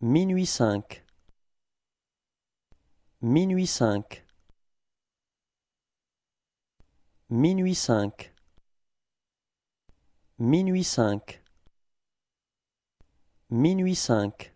Minuit cinq. Minuit cinq. Minuit cinq. Minuit cinq. Minuit cinq.